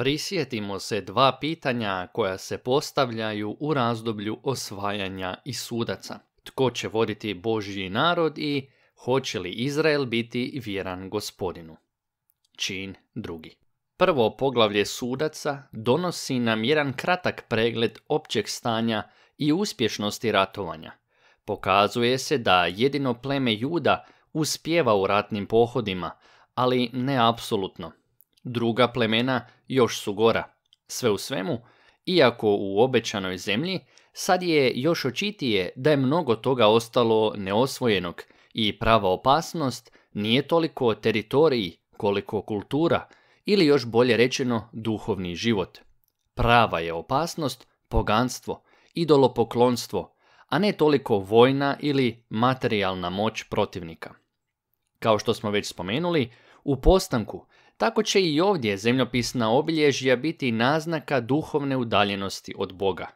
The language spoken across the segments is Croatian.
Prisjetimo se dva pitanja koja se postavljaju u razdoblju osvajanja i sudaca. Tko će voditi Božji narod i hoće li Izrael biti vjeran gospodinu? Čin drugi. Prvo poglavlje sudaca donosi nam jedan kratak pregled općeg stanja i uspješnosti ratovanja. Pokazuje se da jedino pleme Juda uspjeva u ratnim pohodima, ali ne apsolutno. Druga plemena još su gora. Sve u svemu, iako u obećanoj zemlji, sad je još očitije da je mnogo toga ostalo neosvojenog i prava opasnost nije toliko teritoriji koliko kultura ili još bolje rečeno duhovni život. Prava je opasnost poganstvo, idolopoklonstvo, a ne toliko vojna ili materijalna moć protivnika. Kao što smo već spomenuli, u postanku tako će i ovdje zemljopisna obilježja biti naznaka duhovne udaljenosti od Boga.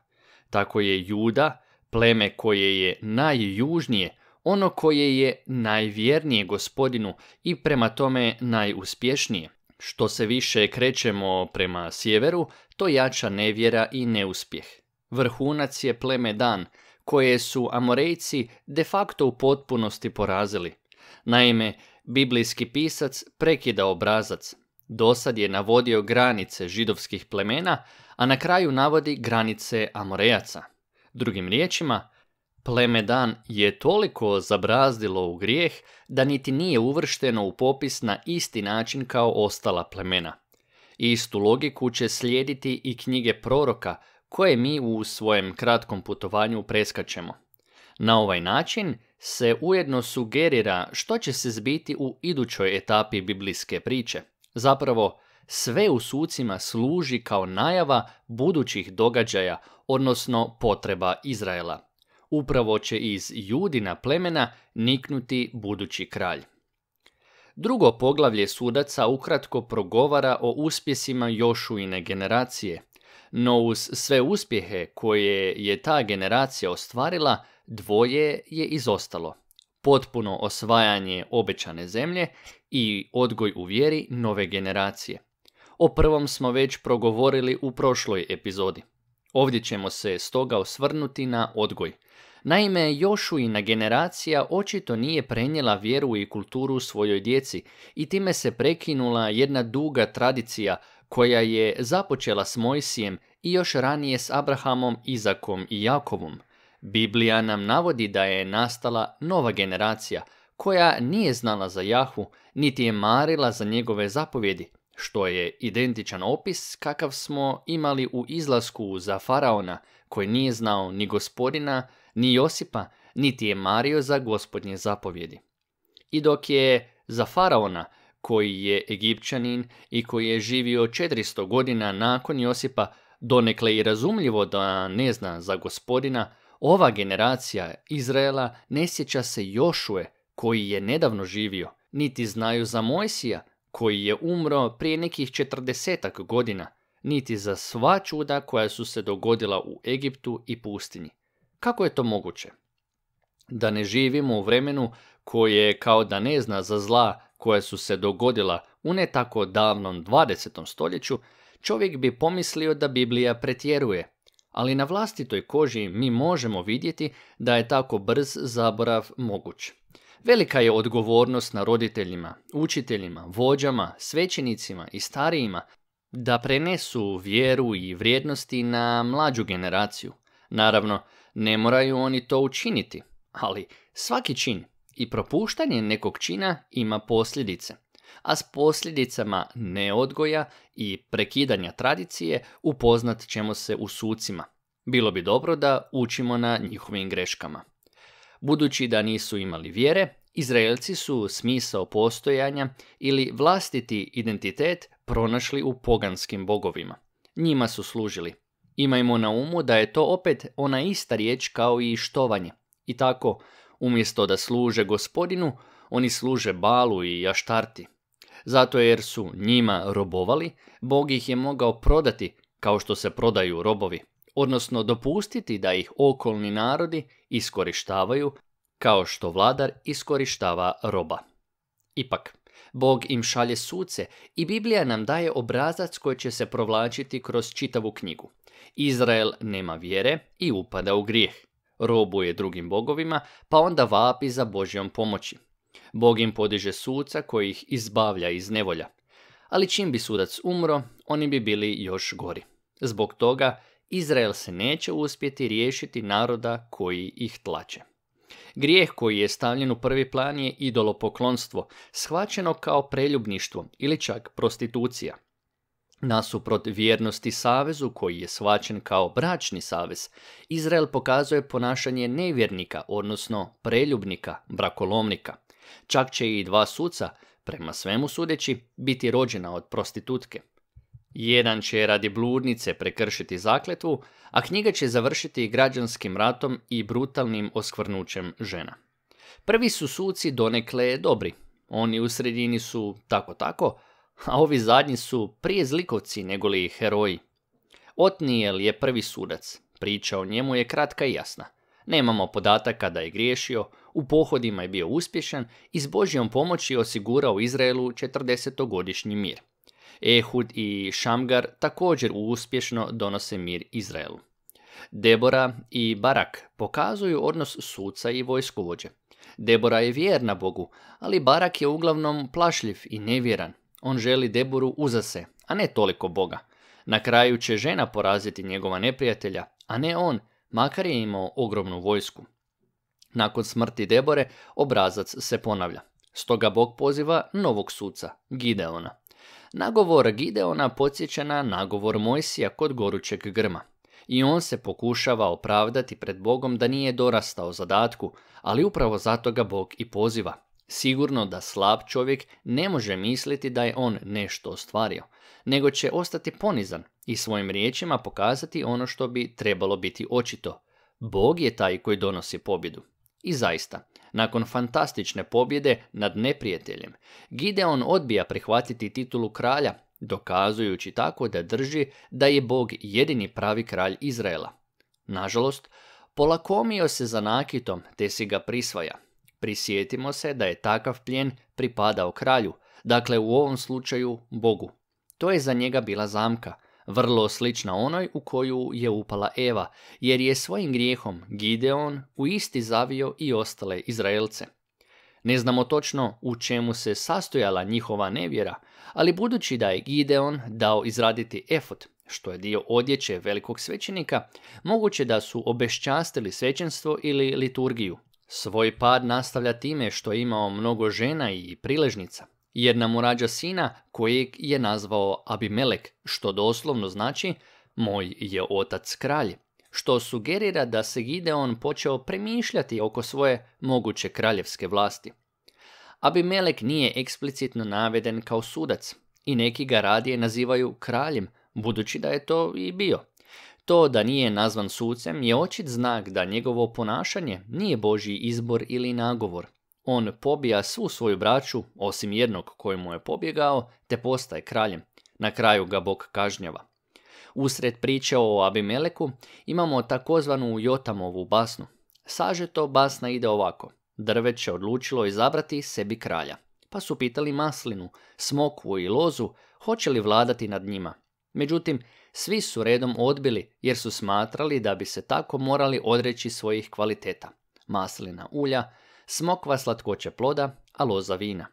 Tako je Juda, pleme koje je najjužnije, ono koje je najvjernije gospodinu i prema tome najuspješnije. Što se više krećemo prema sjeveru, to jača nevjera i neuspjeh. Vrhunac je pleme Dan, koje su Amorejci de facto u potpunosti porazili. Naime, Biblijski pisac prekida obrazac. Dosad je navodio granice židovskih plemena, a na kraju navodi granice Amorejaca. Drugim riječima, pleme Dan je toliko zabrazdilo u grijeh da niti nije uvršteno u popis na isti način kao ostala plemena. Istu logiku će slijediti i knjige proroka koje mi u svojem kratkom putovanju preskačemo. Na ovaj način se ujedno sugerira što će se zbiti u idućoj etapi biblijske priče. Zapravo, sve u sucima služi kao najava budućih događaja, odnosno potreba Izraela. Upravo će iz judina plemena niknuti budući kralj. Drugo poglavlje sudaca ukratko progovara o uspjesima Jošuine generacije, no uz sve uspjehe koje je ta generacija ostvarila, dvoje je izostalo. Potpuno osvajanje obećane zemlje i odgoj u vjeri nove generacije. O prvom smo već progovorili u prošloj epizodi. Ovdje ćemo se stoga osvrnuti na odgoj. Naime, Jošuina generacija očito nije prenijela vjeru i kulturu svojoj djeci i time se prekinula jedna duga tradicija koja je započela s Mojsijem i još ranije s Abrahamom, Izakom i Jakovom – Biblija nam navodi da je nastala nova generacija koja nije znala za Jahu, niti je marila za njegove zapovjedi, što je identičan opis kakav smo imali u izlasku za faraona koji nije znao ni gospodina, ni Josipa, niti je mario za gospodnje zapovjedi. I dok je za faraona koji je egipćanin i koji je živio 400 godina nakon Josipa, donekle i razumljivo da ne zna za gospodina, ova generacija Izraela ne sjeća se Jošue koji je nedavno živio, niti znaju za Mojsija koji je umro prije nekih četrdesetak godina, niti za sva čuda koja su se dogodila u Egiptu i pustinji. Kako je to moguće? Da ne živimo u vremenu koje kao da ne zna za zla koja su se dogodila u ne tako davnom 20. stoljeću, čovjek bi pomislio da Biblija pretjeruje, ali na vlastitoj koži mi možemo vidjeti da je tako brz zaborav moguć. Velika je odgovornost na roditeljima, učiteljima, vođama, svećenicima i starijima da prenesu vjeru i vrijednosti na mlađu generaciju. Naravno, ne moraju oni to učiniti, ali svaki čin i propuštanje nekog čina ima posljedice a s posljedicama neodgoja i prekidanja tradicije upoznat ćemo se u sucima. Bilo bi dobro da učimo na njihovim greškama. Budući da nisu imali vjere, Izraelci su smisao postojanja ili vlastiti identitet pronašli u poganskim bogovima. Njima su služili. Imajmo na umu da je to opet ona ista riječ kao i štovanje. I tako, umjesto da služe gospodinu, oni služe balu i jaštarti zato jer su njima robovali, Bog ih je mogao prodati kao što se prodaju robovi, odnosno dopustiti da ih okolni narodi iskorištavaju kao što vladar iskorištava roba. Ipak, Bog im šalje suce i Biblija nam daje obrazac koji će se provlačiti kroz čitavu knjigu. Izrael nema vjere i upada u grijeh. Robuje drugim bogovima, pa onda vapi za Božjom pomoći. Bog im podiže suca koji ih izbavlja iz nevolja. Ali čim bi sudac umro, oni bi bili još gori. Zbog toga Izrael se neće uspjeti riješiti naroda koji ih tlače. Grijeh koji je stavljen u prvi plan je idolopoklonstvo, shvaćeno kao preljubništvo ili čak prostitucija. Nasuprot vjernosti savezu koji je shvaćen kao bračni savez, Izrael pokazuje ponašanje nevjernika, odnosno preljubnika, brakolomnika. Čak će i dva suca, prema svemu sudeći, biti rođena od prostitutke. Jedan će radi bludnice prekršiti zakletvu, a knjiga će završiti građanskim ratom i brutalnim oskvrnućem žena. Prvi su suci donekle dobri, oni u sredini su tako tako, a ovi zadnji su prije zlikovci negoli heroji. Otnijel je prvi sudac, priča o njemu je kratka i jasna. Nemamo podataka da je griješio, u pohodima je bio uspješan i s Božjom pomoći osigurao Izraelu 40-godišnji mir. Ehud i Šamgar također uspješno donose mir Izraelu. Debora i Barak pokazuju odnos suca i vojskovođe. Debora je vjerna Bogu, ali Barak je uglavnom plašljiv i nevjeran. On želi Deboru uzase, a ne toliko Boga. Na kraju će žena poraziti njegova neprijatelja, a ne on, makar je imao ogromnu vojsku. Nakon smrti Debore, obrazac se ponavlja. Stoga Bog poziva novog suca, Gideona. Nagovor Gideona podsjeća na nagovor Mojsija kod gorućeg grma. I on se pokušava opravdati pred Bogom da nije dorastao zadatku, ali upravo zato ga Bog i poziva. Sigurno da slab čovjek ne može misliti da je on nešto ostvario, nego će ostati ponizan i svojim riječima pokazati ono što bi trebalo biti očito. Bog je taj koji donosi pobjedu. I zaista, nakon fantastične pobjede nad neprijateljem, Gideon odbija prihvatiti titulu kralja, dokazujući tako da drži da je Bog jedini pravi kralj Izraela. Nažalost, polakomio se za nakitom te si ga prisvaja. Prisjetimo se da je takav plijen pripadao kralju, dakle u ovom slučaju Bogu. To je za njega bila zamka, vrlo slična onoj u koju je upala Eva, jer je svojim grijehom Gideon u isti zavio i ostale Izraelce. Ne znamo točno u čemu se sastojala njihova nevjera, ali budući da je Gideon dao izraditi efot, što je dio odjeće velikog svećenika, moguće da su obeščastili svećenstvo ili liturgiju. Svoj pad nastavlja time što je imao mnogo žena i priležnica. Jedna mu rađa sina kojeg je nazvao Abimelek, što doslovno znači moj je otac kralj, što sugerira da se Gideon počeo premišljati oko svoje moguće kraljevske vlasti. Abimelek nije eksplicitno naveden kao sudac i neki ga radije nazivaju kraljem, budući da je to i bio. To da nije nazvan sucem je očit znak da njegovo ponašanje nije Božji izbor ili nagovor, on pobija svu svoju braću, osim jednog kojemu je pobjegao, te postaje kraljem. Na kraju ga Bog kažnjava. Usred priče o Abimeleku imamo takozvanu Jotamovu basnu. Sažeto basna ide ovako. Drveće odlučilo izabrati sebi kralja. Pa su pitali maslinu, smokvu i lozu hoće li vladati nad njima. Međutim, svi su redom odbili jer su smatrali da bi se tako morali odreći svojih kvaliteta. Maslina ulja, smokva slatkoće ploda, a loza vina.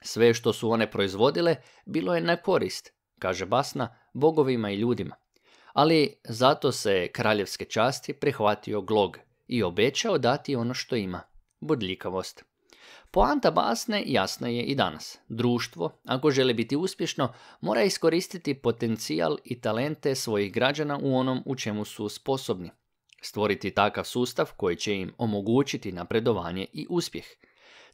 Sve što su one proizvodile bilo je na korist, kaže Basna, bogovima i ljudima. Ali zato se kraljevske časti prihvatio glog i obećao dati ono što ima, budljikavost. Poanta basne jasna je i danas. Društvo, ako želi biti uspješno, mora iskoristiti potencijal i talente svojih građana u onom u čemu su sposobni stvoriti takav sustav koji će im omogućiti napredovanje i uspjeh.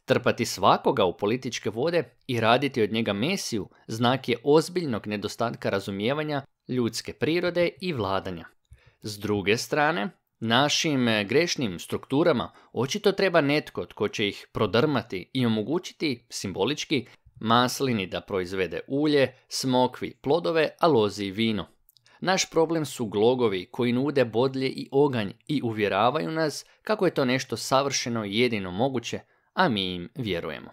Trpati svakoga u političke vode i raditi od njega mesiju znak je ozbiljnog nedostatka razumijevanja ljudske prirode i vladanja. S druge strane, našim e, grešnim strukturama očito treba netko tko će ih prodrmati i omogućiti simbolički maslini da proizvede ulje, smokvi, plodove, a lozi i vino. Naš problem su glogovi koji nude bodlje i oganj i uvjeravaju nas kako je to nešto savršeno i jedino moguće, a mi im vjerujemo.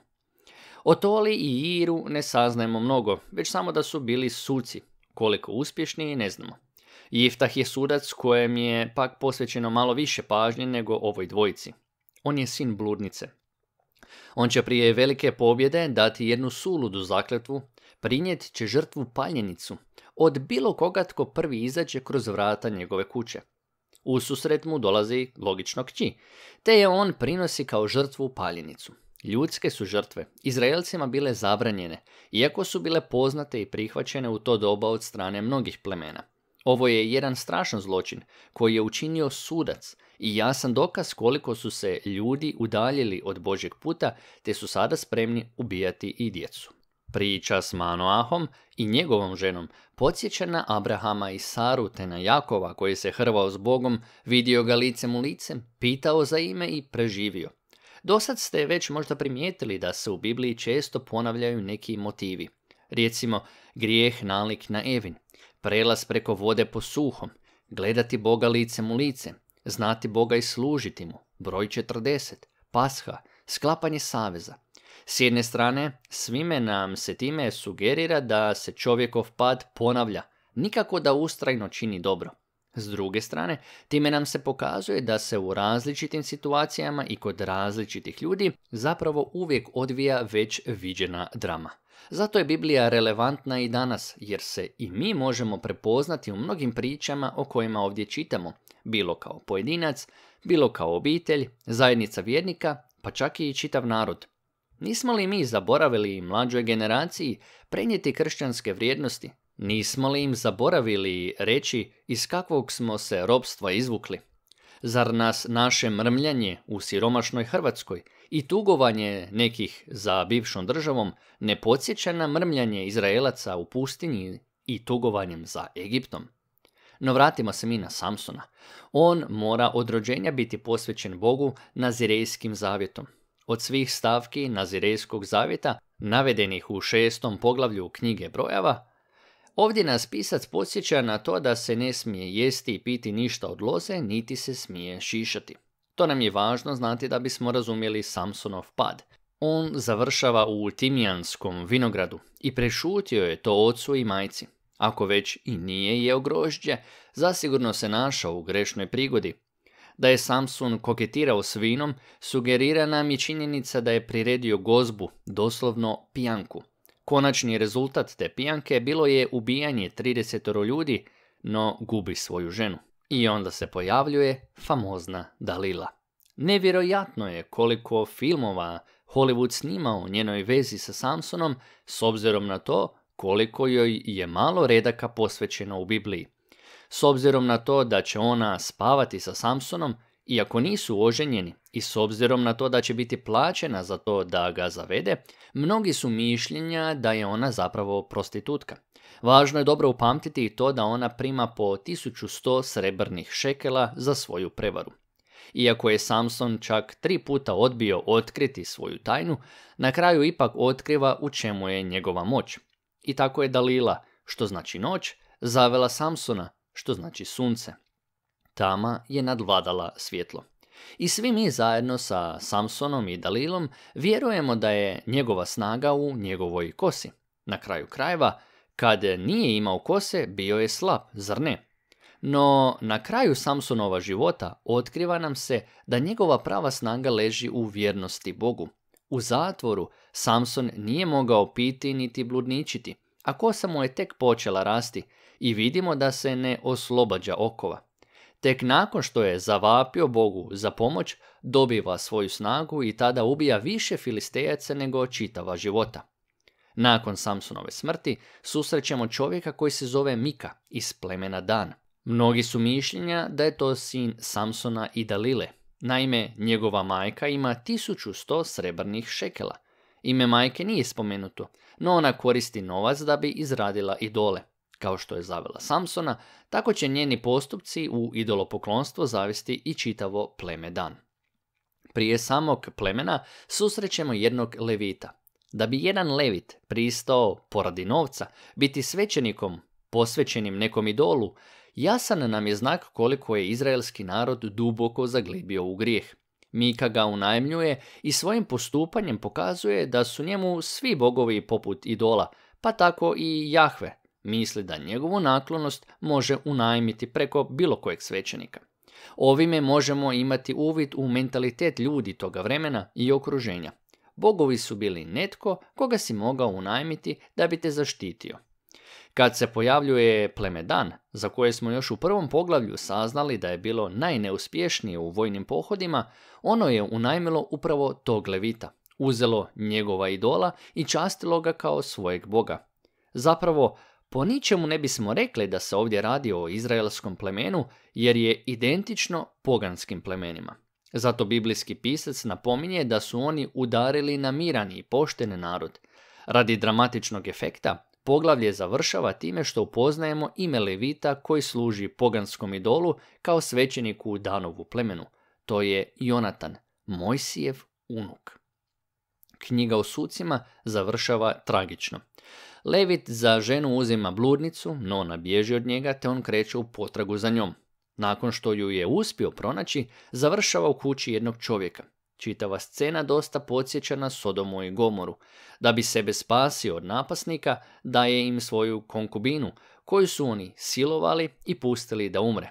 O Toli i Iru ne saznajemo mnogo, već samo da su bili suci, koliko uspješni ne znamo. Iftah je sudac kojem je pak posvećeno malo više pažnje nego ovoj dvojici. On je sin bludnice, on će prije velike pobjede dati jednu suludu zakletvu, prinijet će žrtvu paljenicu od bilo koga tko prvi izađe kroz vrata njegove kuće. U susret mu dolazi logično kći, te je on prinosi kao žrtvu paljenicu. Ljudske su žrtve Izraelcima bile zabranjene, iako su bile poznate i prihvaćene u to doba od strane mnogih plemena. Ovo je jedan strašan zločin koji je učinio sudac i jasan dokaz koliko su se ljudi udaljili od Božjeg puta te su sada spremni ubijati i djecu. Priča s Manoahom i njegovom ženom podsjeća na Abrahama i Saru te na Jakova koji se hrvao s Bogom, vidio ga licem u licem, pitao za ime i preživio. Dosad ste već možda primijetili da se u Bibliji često ponavljaju neki motivi. Recimo, grijeh nalik na Evin, prelaz preko vode po suhom, gledati Boga licem u lice, znati Boga i služiti mu, broj 40, pasha, sklapanje saveza. S jedne strane, svime nam se time sugerira da se čovjekov pad ponavlja, nikako da ustrajno čini dobro. S druge strane, time nam se pokazuje da se u različitim situacijama i kod različitih ljudi zapravo uvijek odvija već viđena drama. Zato je Biblija relevantna i danas, jer se i mi možemo prepoznati u mnogim pričama o kojima ovdje čitamo, bilo kao pojedinac, bilo kao obitelj, zajednica vjernika, pa čak i čitav narod. Nismo li mi zaboravili mlađoj generaciji prenijeti kršćanske vrijednosti? Nismo li im zaboravili reći iz kakvog smo se robstva izvukli? Zar nas naše mrmljanje u siromašnoj Hrvatskoj i tugovanje nekih za bivšom državom ne podsjeća na mrmljanje Izraelaca u pustinji i tugovanjem za Egiptom? No vratimo se mi na Samsona. On mora od rođenja biti posvećen Bogu nazirejskim zavjetom. Od svih stavki nazirejskog zavjeta, navedenih u šestom poglavlju knjige brojeva, ovdje nas pisac podsjeća na to da se ne smije jesti i piti ništa od loze, niti se smije šišati. To nam je važno znati da bismo razumjeli Samsonov pad. On završava u Timijanskom vinogradu i prešutio je to ocu i majci. Ako već i nije jeo grožđe, zasigurno se našao u grešnoj prigodi. Da je Samson koketirao s vinom, sugerira nam i činjenica da je priredio gozbu, doslovno pijanku. Konačni rezultat te pijanke bilo je ubijanje 30 ljudi, no gubi svoju ženu. I onda se pojavljuje famozna Dalila. Nevjerojatno je koliko filmova Hollywood snima o njenoj vezi sa Samsonom, s obzirom na to koliko joj je malo redaka posvećeno u Bibliji. S obzirom na to da će ona spavati sa Samsonom, iako nisu oženjeni, i s obzirom na to da će biti plaćena za to da ga zavede, mnogi su mišljenja da je ona zapravo prostitutka. Važno je dobro upamtiti i to da ona prima po 1100 srebrnih šekela za svoju prevaru. Iako je Samson čak tri puta odbio otkriti svoju tajnu, na kraju ipak otkriva u čemu je njegova moć. I tako je Dalila, što znači noć, zavela Samsona, što znači sunce. Tama je nadvladala svjetlo. I svi mi zajedno sa Samsonom i Dalilom vjerujemo da je njegova snaga u njegovoj kosi. Na kraju krajeva, kad nije imao kose, bio je slab, zar ne? No, na kraju Samsonova života otkriva nam se da njegova prava snaga leži u vjernosti Bogu. U zatvoru Samson nije mogao piti niti bludničiti, a kosa mu je tek počela rasti i vidimo da se ne oslobađa okova. Tek nakon što je zavapio Bogu za pomoć, dobiva svoju snagu i tada ubija više filistejaca nego čitava života. Nakon Samsonove smrti susrećemo čovjeka koji se zove Mika iz plemena Dan. Mnogi su mišljenja da je to sin Samsona i Dalile, Naime, njegova majka ima 1100 srebrnih šekela. Ime majke nije spomenuto, no ona koristi novac da bi izradila idole. Kao što je zavela Samsona, tako će njeni postupci u idolopoklonstvo zavesti i čitavo pleme dan. Prije samog plemena susrećemo jednog levita. Da bi jedan levit pristao poradi novca biti svećenikom posvećenim nekom idolu, jasan nam je znak koliko je izraelski narod duboko zaglibio u grijeh. Mika ga unajmljuje i svojim postupanjem pokazuje da su njemu svi bogovi poput idola, pa tako i Jahve. Misli da njegovu naklonost može unajmiti preko bilo kojeg svećenika. Ovime možemo imati uvid u mentalitet ljudi toga vremena i okruženja. Bogovi su bili netko koga si mogao unajmiti da bi te zaštitio. Kad se pojavljuje Plemedan, za koje smo još u prvom poglavlju saznali da je bilo najneuspješnije u vojnim pohodima, ono je unajmilo upravo tog levita, uzelo njegova idola i častilo ga kao svojeg boga. Zapravo, po ničemu ne bismo rekli da se ovdje radi o izraelskom plemenu, jer je identično poganskim plemenima. Zato biblijski pisac napominje da su oni udarili na miran i pošten narod. Radi dramatičnog efekta, poglavlje završava time što upoznajemo ime Levita koji služi poganskom idolu kao svećeniku u Danovu plemenu. To je Jonatan, Mojsijev unuk. Knjiga o sucima završava tragično. Levit za ženu uzima bludnicu, no ona bježi od njega te on kreće u potragu za njom. Nakon što ju je uspio pronaći, završava u kući jednog čovjeka. Čitava scena dosta podsjeća na Sodomu i Gomoru. Da bi sebe spasio od napasnika, daje im svoju konkubinu, koju su oni silovali i pustili da umre.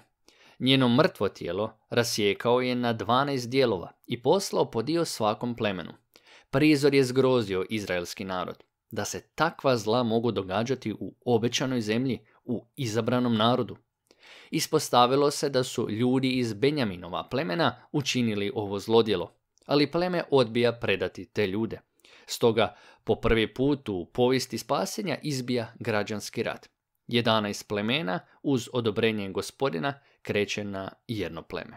Njeno mrtvo tijelo rasjekao je na 12 dijelova i poslao po dio svakom plemenu. Prizor je zgrozio izraelski narod. Da se takva zla mogu događati u obećanoj zemlji, u izabranom narodu. Ispostavilo se da su ljudi iz Benjaminova plemena učinili ovo zlodjelo ali pleme odbija predati te ljude. Stoga po prvi put u povijesti spasenja izbija građanski rat. 11 plemena uz odobrenje gospodina kreće na jedno pleme.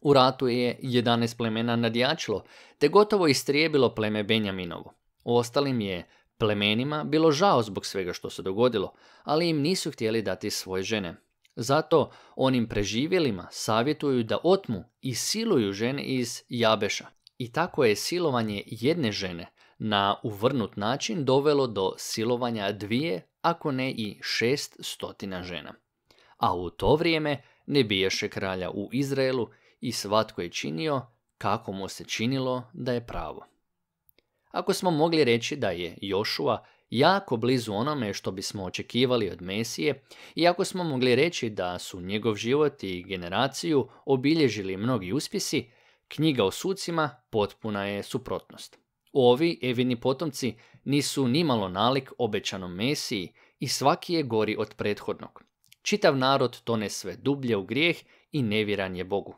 U ratu je 11 plemena nadjačilo, te gotovo istrijebilo pleme Benjaminovo. Ostalim je plemenima bilo žao zbog svega što se dogodilo, ali im nisu htjeli dati svoje žene. Zato onim preživjelima savjetuju da otmu i siluju žene iz Jabeša. I tako je silovanje jedne žene na uvrnut način dovelo do silovanja dvije, ako ne i šest stotina žena. A u to vrijeme ne biješe kralja u Izraelu i svatko je činio kako mu se činilo da je pravo. Ako smo mogli reći da je Jošua jako blizu onome što bismo očekivali od Mesije, iako smo mogli reći da su njegov život i generaciju obilježili mnogi uspjesi, knjiga o sucima potpuna je suprotnost. Ovi evini potomci nisu nimalo nalik obećanom Mesiji i svaki je gori od prethodnog. Čitav narod tone sve dublje u grijeh i neviran je Bogu.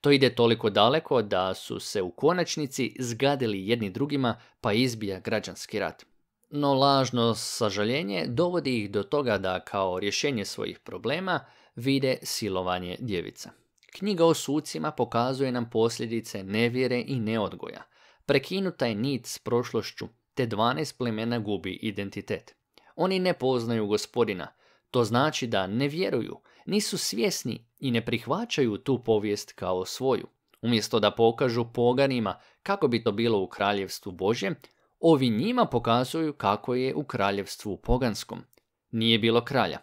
To ide toliko daleko da su se u konačnici zgadili jedni drugima pa izbija građanski rat. No lažno sažaljenje dovodi ih do toga da kao rješenje svojih problema vide silovanje djevica. Knjiga o sucima pokazuje nam posljedice nevjere i neodgoja. Prekinuta je nit s prošlošću, te 12 plemena gubi identitet. Oni ne poznaju gospodina, to znači da ne vjeruju, nisu svjesni i ne prihvaćaju tu povijest kao svoju. Umjesto da pokažu poganima kako bi to bilo u kraljevstvu Božjem, ovi njima pokazuju kako je u kraljevstvu poganskom. Nije bilo kralja.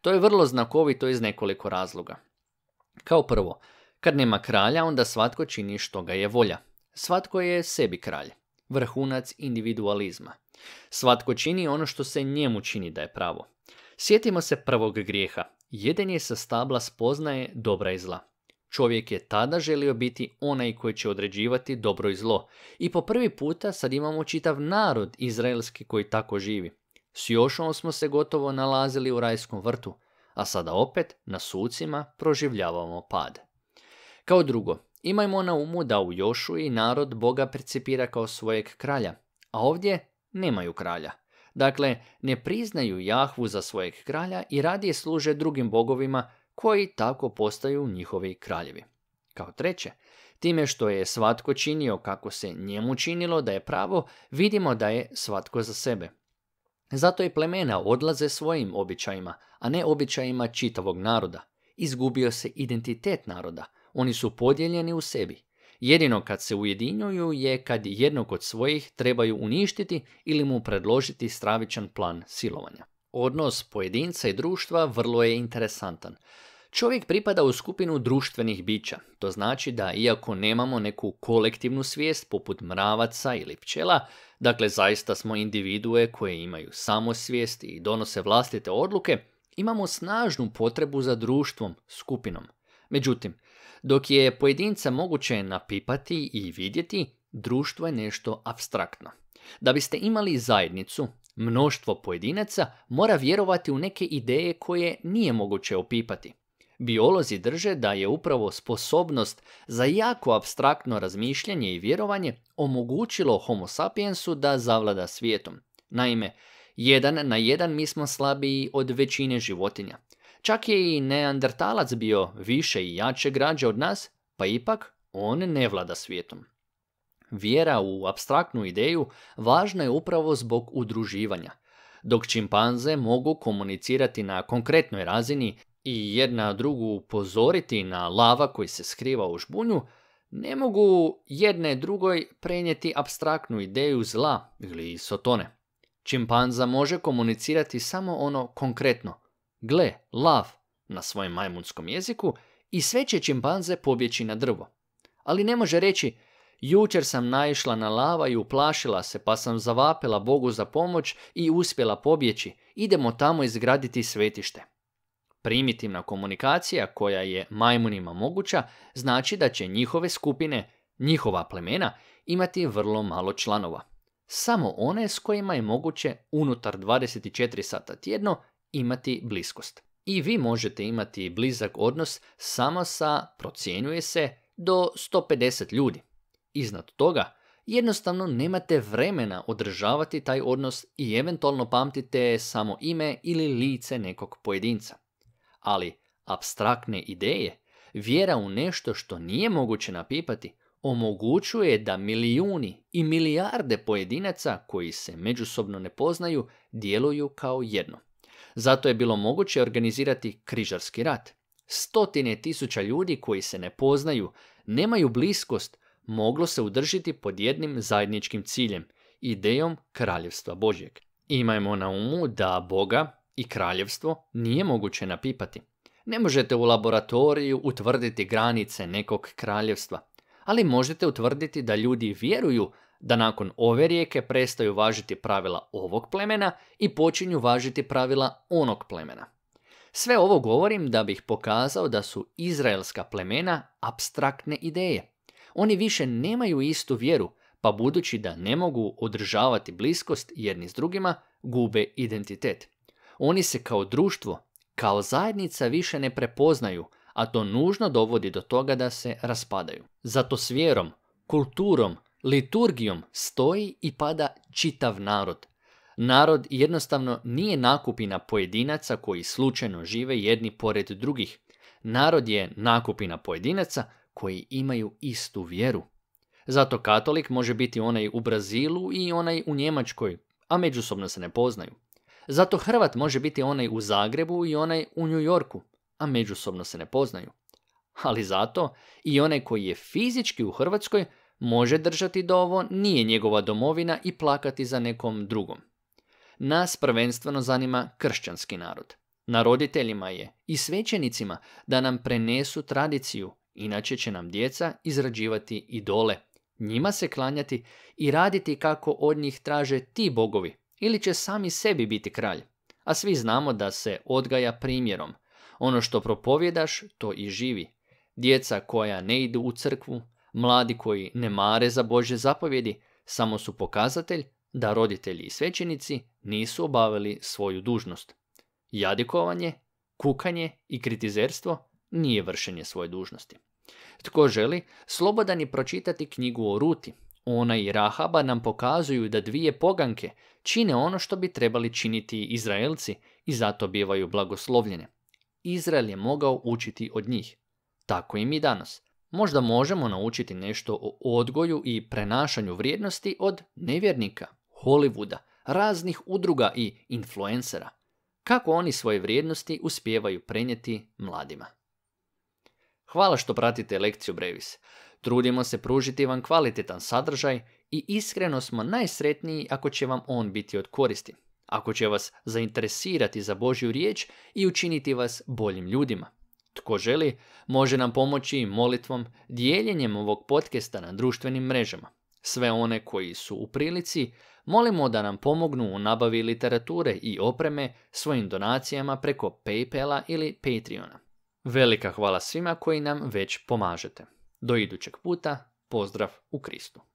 To je vrlo znakovito iz nekoliko razloga. Kao prvo, kad nema kralja, onda svatko čini što ga je volja. Svatko je sebi kralj, vrhunac individualizma. Svatko čini ono što se njemu čini da je pravo. Sjetimo se prvog grijeha. Jedan je sa stabla spoznaje dobra i zla. Čovjek je tada želio biti onaj koji će određivati dobro i zlo. I po prvi puta sad imamo čitav narod izraelski koji tako živi. S Jošom smo se gotovo nalazili u rajskom vrtu, a sada opet na sucima proživljavamo pad. Kao drugo, imajmo na umu da u Jošu i narod Boga percipira kao svojeg kralja, a ovdje nemaju kralja. Dakle, ne priznaju Jahvu za svojeg kralja i radije služe drugim bogovima koji tako postaju njihovi kraljevi. Kao treće, time što je svatko činio kako se njemu činilo da je pravo, vidimo da je svatko za sebe. Zato i plemena odlaze svojim običajima, a ne običajima čitavog naroda. Izgubio se identitet naroda, oni su podijeljeni u sebi. Jedino kad se ujedinjuju je kad jednog od svojih trebaju uništiti ili mu predložiti stravičan plan silovanja. Odnos pojedinca i društva vrlo je interesantan. Čovjek pripada u skupinu društvenih bića, to znači da iako nemamo neku kolektivnu svijest poput mravaca ili pčela, dakle zaista smo individue koje imaju samosvijest i donose vlastite odluke, imamo snažnu potrebu za društvom, skupinom. Međutim, dok je pojedinca moguće napipati i vidjeti, društvo je nešto abstraktno. Da biste imali zajednicu, Mnoštvo pojedinaca mora vjerovati u neke ideje koje nije moguće opipati. Biolozi drže da je upravo sposobnost za jako abstraktno razmišljanje i vjerovanje omogućilo homo sapiensu da zavlada svijetom. Naime, jedan na jedan mi smo slabiji od većine životinja. Čak je i neandertalac bio više i jače građe od nas, pa ipak on ne vlada svijetom. Vjera u abstraktnu ideju važna je upravo zbog udruživanja. Dok čimpanze mogu komunicirati na konkretnoj razini i jedna drugu upozoriti na lava koji se skriva u žbunju, ne mogu jedne drugoj prenijeti abstraktnu ideju zla ili sotone. Čimpanza može komunicirati samo ono konkretno. Gle, lav, na svojem majmunskom jeziku i sve će čimpanze pobjeći na drvo. Ali ne može reći, Jučer sam naišla na lava i uplašila se, pa sam zavapila Bogu za pomoć i uspjela pobjeći. Idemo tamo izgraditi svetište. Primitivna komunikacija koja je majmunima moguća znači da će njihove skupine, njihova plemena, imati vrlo malo članova. Samo one s kojima je moguće unutar 24 sata tjedno imati bliskost. I vi možete imati blizak odnos samo sa, procjenjuje se, do 150 ljudi iznad toga, jednostavno nemate vremena održavati taj odnos i eventualno pamtite samo ime ili lice nekog pojedinca. Ali abstraktne ideje, vjera u nešto što nije moguće napipati, omogućuje da milijuni i milijarde pojedinaca koji se međusobno ne poznaju djeluju kao jedno. Zato je bilo moguće organizirati križarski rat. Stotine tisuća ljudi koji se ne poznaju, nemaju bliskost, moglo se udržiti pod jednim zajedničkim ciljem, idejom kraljevstva Božjeg. Imajmo na umu da Boga i kraljevstvo nije moguće napipati. Ne možete u laboratoriju utvrditi granice nekog kraljevstva, ali možete utvrditi da ljudi vjeruju da nakon ove rijeke prestaju važiti pravila ovog plemena i počinju važiti pravila onog plemena. Sve ovo govorim da bih pokazao da su izraelska plemena abstraktne ideje. Oni više nemaju istu vjeru, pa budući da ne mogu održavati bliskost jedni s drugima, gube identitet. Oni se kao društvo, kao zajednica više ne prepoznaju, a to nužno dovodi do toga da se raspadaju. Zato s vjerom, kulturom, liturgijom stoji i pada čitav narod. Narod jednostavno nije nakupina pojedinaca koji slučajno žive jedni pored drugih. Narod je nakupina pojedinaca koji imaju istu vjeru. Zato katolik može biti onaj u Brazilu i onaj u Njemačkoj, a međusobno se ne poznaju. Zato Hrvat može biti onaj u Zagrebu i onaj u New Yorku, a međusobno se ne poznaju. Ali zato i onaj koji je fizički u Hrvatskoj može držati da ovo nije njegova domovina i plakati za nekom drugom. Nas prvenstveno zanima kršćanski narod. Na roditeljima je i svećenicima da nam prenesu tradiciju Inače će nam djeca izrađivati idole, njima se klanjati i raditi kako od njih traže ti bogovi ili će sami sebi biti kralj. A svi znamo da se odgaja primjerom. Ono što propovjedaš, to i živi. Djeca koja ne idu u crkvu, mladi koji ne mare za Bože zapovjedi, samo su pokazatelj da roditelji i svećenici nisu obavili svoju dužnost. Jadikovanje, kukanje i kritizerstvo nije vršenje svoje dužnosti. Tko želi, slobodan je pročitati knjigu o Ruti. Ona i Rahaba nam pokazuju da dvije poganke čine ono što bi trebali činiti Izraelci i zato bivaju blagoslovljene. Izrael je mogao učiti od njih. Tako i mi danas. Možda možemo naučiti nešto o odgoju i prenašanju vrijednosti od nevjernika, Hollywooda, raznih udruga i influencera. Kako oni svoje vrijednosti uspijevaju prenijeti mladima. Hvala što pratite lekciju Brevis. Trudimo se pružiti vam kvalitetan sadržaj i iskreno smo najsretniji ako će vam on biti od koristi, ako će vas zainteresirati za Božju riječ i učiniti vas boljim ljudima. Tko želi, može nam pomoći molitvom, dijeljenjem ovog podcasta na društvenim mrežama. Sve one koji su u prilici, molimo da nam pomognu u nabavi literature i opreme svojim donacijama preko Paypala ili Patreona. Velika hvala svima koji nam već pomažete. Do idućeg puta, pozdrav u Kristu.